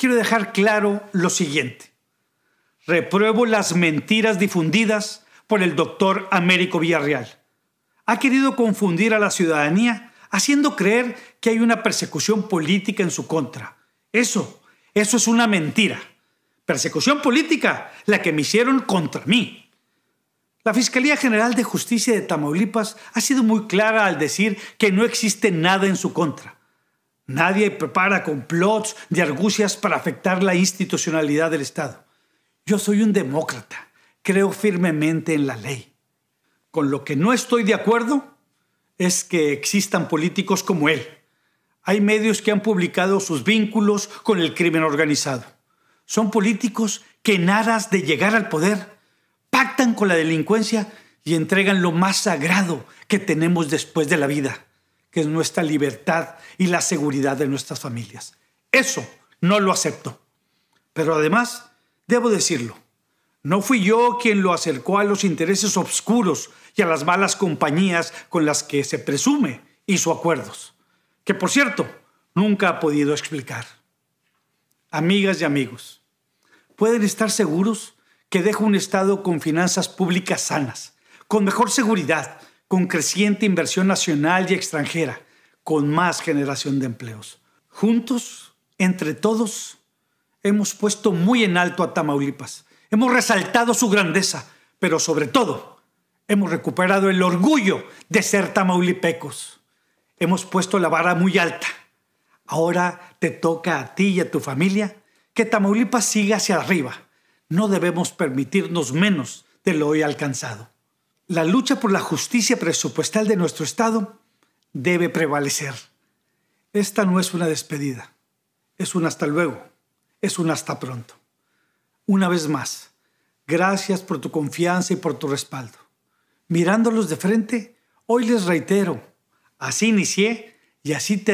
quiero dejar claro lo siguiente. Repruebo las mentiras difundidas por el doctor Américo Villarreal. Ha querido confundir a la ciudadanía haciendo creer que hay una persecución política en su contra. Eso, eso es una mentira. Persecución política, la que me hicieron contra mí. La Fiscalía General de Justicia de Tamaulipas ha sido muy clara al decir que no existe nada en su contra. Nadie prepara complots de argucias para afectar la institucionalidad del Estado. Yo soy un demócrata. Creo firmemente en la ley. Con lo que no estoy de acuerdo es que existan políticos como él. Hay medios que han publicado sus vínculos con el crimen organizado. Son políticos que en aras de llegar al poder pactan con la delincuencia y entregan lo más sagrado que tenemos después de la vida, que es nuestra libertad y la seguridad de nuestras familias. Eso no lo acepto. Pero además, debo decirlo, no fui yo quien lo acercó a los intereses obscuros y a las malas compañías con las que se presume hizo acuerdos, que por cierto, nunca ha podido explicar. Amigas y amigos, pueden estar seguros que dejo un Estado con finanzas públicas sanas, con mejor seguridad, con creciente inversión nacional y extranjera, con más generación de empleos. Juntos, entre todos, hemos puesto muy en alto a Tamaulipas, hemos resaltado su grandeza, pero sobre todo, hemos recuperado el orgullo de ser tamaulipecos. Hemos puesto la vara muy alta. Ahora te toca a ti y a tu familia que Tamaulipas siga hacia arriba. No debemos permitirnos menos de lo hoy alcanzado la lucha por la justicia presupuestal de nuestro Estado debe prevalecer. Esta no es una despedida, es un hasta luego, es un hasta pronto. Una vez más, gracias por tu confianza y por tu respaldo. Mirándolos de frente, hoy les reitero, así inicié y así terminé.